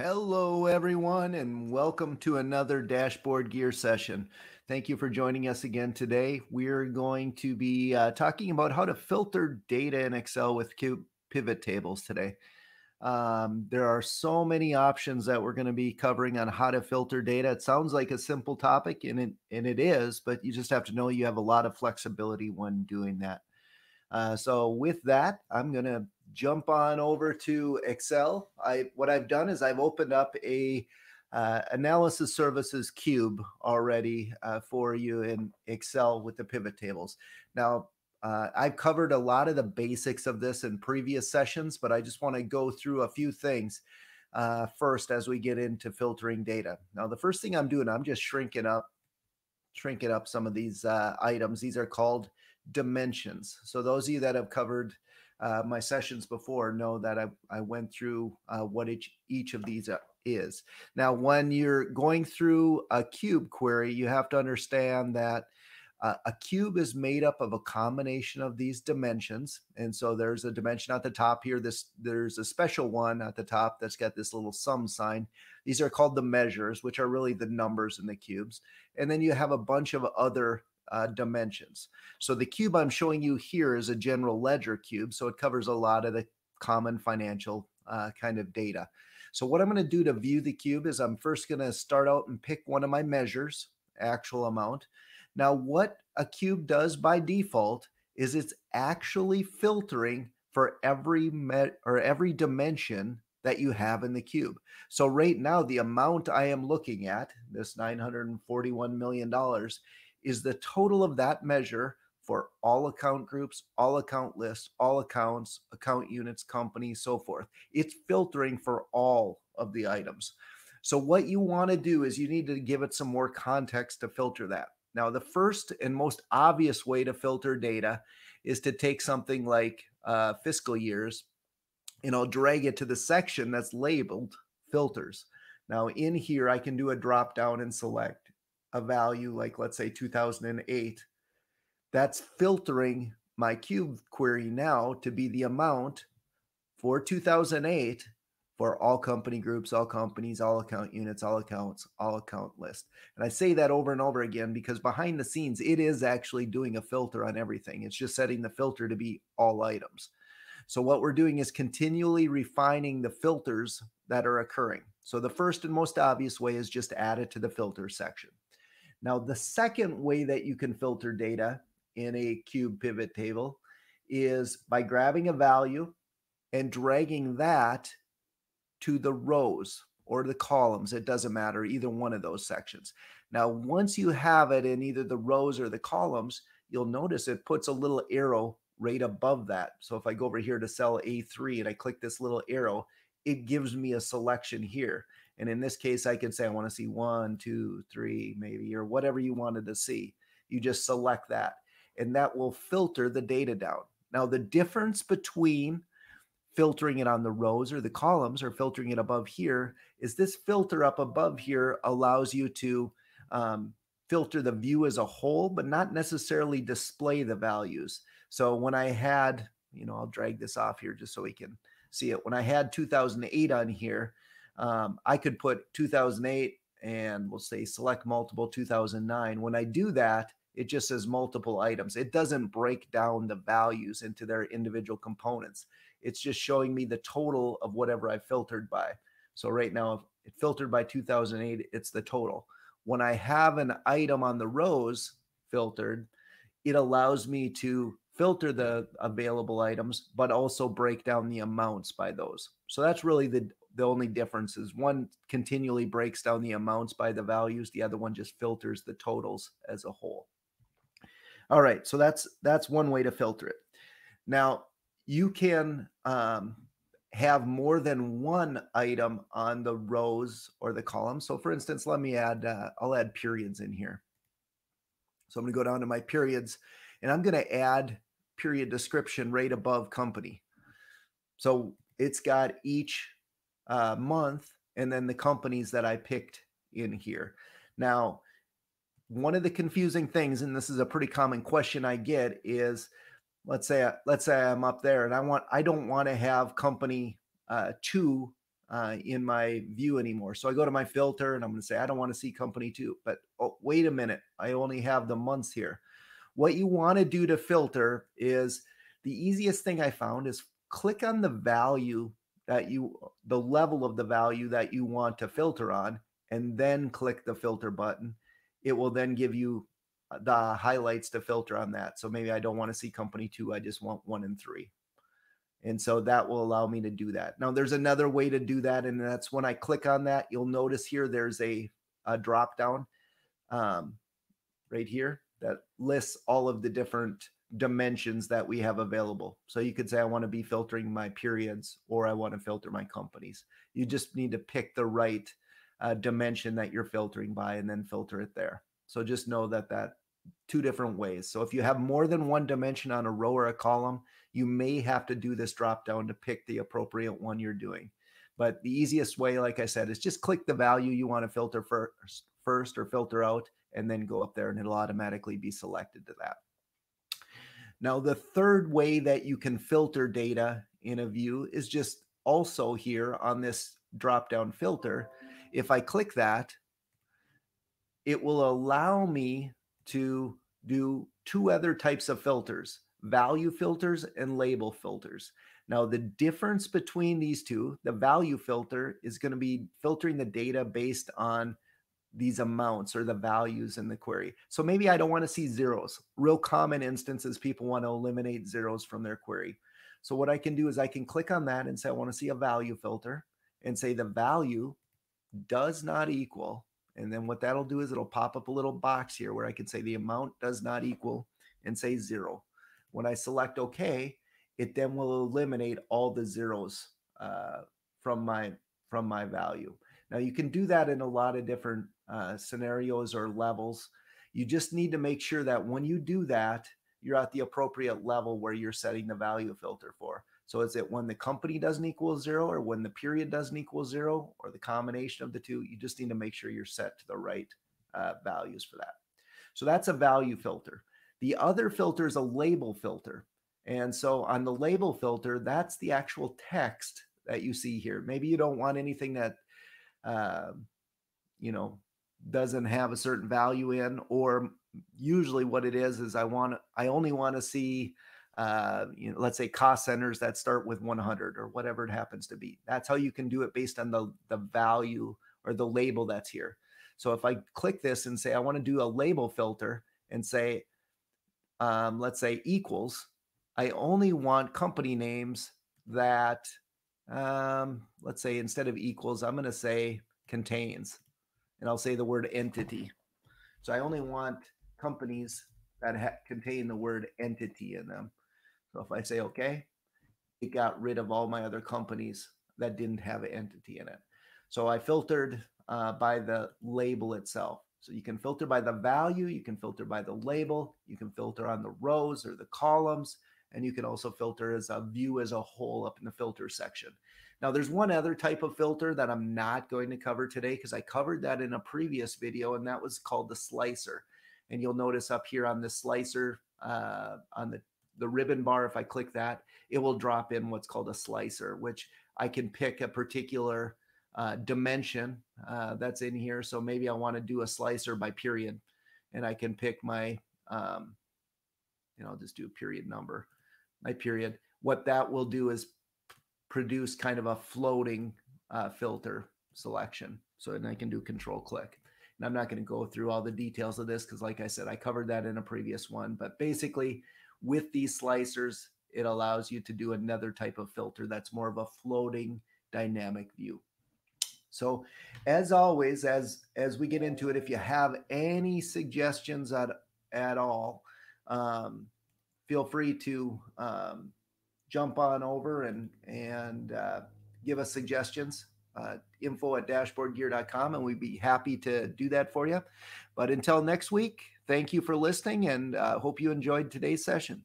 Hello, everyone, and welcome to another Dashboard Gear session. Thank you for joining us again today. We're going to be uh, talking about how to filter data in Excel with pivot tables today. Um, there are so many options that we're going to be covering on how to filter data. It sounds like a simple topic, and it, and it is, but you just have to know you have a lot of flexibility when doing that. Uh, so with that, I'm going to jump on over to Excel, I what I've done is I've opened up a uh, analysis services cube already uh, for you in Excel with the pivot tables. Now, uh, I've covered a lot of the basics of this in previous sessions, but I just want to go through a few things uh, first as we get into filtering data. Now, the first thing I'm doing, I'm just shrinking up, shrinking up some of these uh, items. These are called dimensions. So those of you that have covered uh, my sessions before know that I, I went through uh, what each, each of these uh, is. Now, when you're going through a cube query, you have to understand that uh, a cube is made up of a combination of these dimensions. And so there's a dimension at the top here. This There's a special one at the top that's got this little sum sign. These are called the measures, which are really the numbers in the cubes. And then you have a bunch of other uh, dimensions. So the cube I'm showing you here is a general ledger cube. So it covers a lot of the common financial uh, kind of data. So what I'm going to do to view the cube is I'm first going to start out and pick one of my measures, actual amount. Now what a cube does by default is it's actually filtering for every or every dimension that you have in the cube. So right now the amount I am looking at, this $941 million, is the total of that measure for all account groups, all account lists, all accounts, account units, companies, so forth. It's filtering for all of the items. So, what you want to do is you need to give it some more context to filter that. Now, the first and most obvious way to filter data is to take something like uh, fiscal years and I'll drag it to the section that's labeled filters. Now, in here, I can do a drop down and select a value like let's say 2008 that's filtering my cube query now to be the amount for 2008 for all company groups, all companies, all account units, all accounts, all account list. And I say that over and over again because behind the scenes, it is actually doing a filter on everything. It's just setting the filter to be all items. So what we're doing is continually refining the filters that are occurring. So the first and most obvious way is just add it to the filter section. Now, the second way that you can filter data in a cube pivot table is by grabbing a value and dragging that to the rows or the columns. It doesn't matter, either one of those sections. Now, once you have it in either the rows or the columns, you'll notice it puts a little arrow right above that. So if I go over here to cell A3 and I click this little arrow, it gives me a selection here. And in this case, I can say I want to see one, two, three, maybe, or whatever you wanted to see. You just select that, and that will filter the data down. Now, the difference between filtering it on the rows or the columns or filtering it above here is this filter up above here allows you to um, filter the view as a whole, but not necessarily display the values. So when I had, you know, I'll drag this off here just so we can see it. When I had 2008 on here, um, I could put 2008 and we'll say select multiple 2009. When I do that, it just says multiple items. It doesn't break down the values into their individual components. It's just showing me the total of whatever I filtered by. So right now, if it filtered by 2008, it's the total. When I have an item on the rows filtered, it allows me to filter the available items, but also break down the amounts by those. So that's really the the only difference is one continually breaks down the amounts by the values, the other one just filters the totals as a whole. All right, so that's that's one way to filter it. Now you can um, have more than one item on the rows or the columns. So for instance, let me add uh, I'll add periods in here. So I'm going to go down to my periods, and I'm going to add period description right above company. So it's got each uh, month and then the companies that I picked in here. Now, one of the confusing things, and this is a pretty common question I get, is let's say let's say I'm up there and I want I don't want to have company uh, two uh, in my view anymore. So I go to my filter and I'm going to say I don't want to see company two. But oh, wait a minute, I only have the months here. What you want to do to filter is the easiest thing I found is click on the value that you, the level of the value that you want to filter on, and then click the filter button. It will then give you uh, the highlights to filter on that. So maybe I don't want to see company two, I just want one and three. And so that will allow me to do that. Now there's another way to do that. And that's when I click on that, you'll notice here, there's a, a drop down um, right here that lists all of the different dimensions that we have available. So you could say, I want to be filtering my periods or I want to filter my companies. You just need to pick the right uh, dimension that you're filtering by and then filter it there. So just know that that two different ways. So if you have more than one dimension on a row or a column, you may have to do this drop down to pick the appropriate one you're doing. But the easiest way, like I said, is just click the value you want to filter first, first or filter out, and then go up there and it'll automatically be selected to that. Now, the third way that you can filter data in a view is just also here on this drop down filter. If I click that, it will allow me to do two other types of filters value filters and label filters. Now, the difference between these two, the value filter is going to be filtering the data based on these amounts or the values in the query. So maybe I don't want to see zeros. Real common instances people want to eliminate zeros from their query. So what I can do is I can click on that and say I want to see a value filter and say the value does not equal. And then what that'll do is it'll pop up a little box here where I can say the amount does not equal and say zero. When I select OK, it then will eliminate all the zeros uh, from my from my value. Now you can do that in a lot of different uh, scenarios or levels. You just need to make sure that when you do that, you're at the appropriate level where you're setting the value filter for. So is it when the company doesn't equal zero or when the period doesn't equal zero or the combination of the two? You just need to make sure you're set to the right uh, values for that. So that's a value filter. The other filter is a label filter. And so on the label filter, that's the actual text that you see here. Maybe you don't want anything that, uh, you know, doesn't have a certain value in, or usually what it is is I want, I only want to see, uh, you know, let's say cost centers that start with 100 or whatever it happens to be. That's how you can do it based on the, the value or the label that's here. So if I click this and say, I want to do a label filter and say, um, let's say equals, I only want company names that, um, let's say, instead of equals, I'm going to say contains, and I'll say the word entity. So I only want companies that ha- contain the word entity in them. So if I say okay, it got rid of all my other companies that didn't have an entity in it. So I filtered uh, by the label itself. So you can filter by the value, you can filter by the label, you can filter on the rows or the columns, and you can also filter as a view as a whole up in the filter section. Now, there's one other type of filter that I'm not going to cover today because I covered that in a previous video, and that was called the slicer. And you'll notice up here on the slicer, uh, on the, the ribbon bar, if I click that, it will drop in what's called a slicer, which I can pick a particular uh, dimension uh, that's in here. So maybe I want to do a slicer by period, and I can pick my, um, you know, I'll just do a period number my period, what that will do is produce kind of a floating uh, filter selection. So then I can do control click. And I'm not going to go through all the details of this because, like I said, I covered that in a previous one. But basically, with these slicers, it allows you to do another type of filter that's more of a floating dynamic view. So as always, as as we get into it, if you have any suggestions at, at all, um, feel free to um, jump on over and and uh, give us suggestions. Uh, info at dashboardgear.com, and we'd be happy to do that for you. But until next week, thank you for listening, and uh, hope you enjoyed today's session.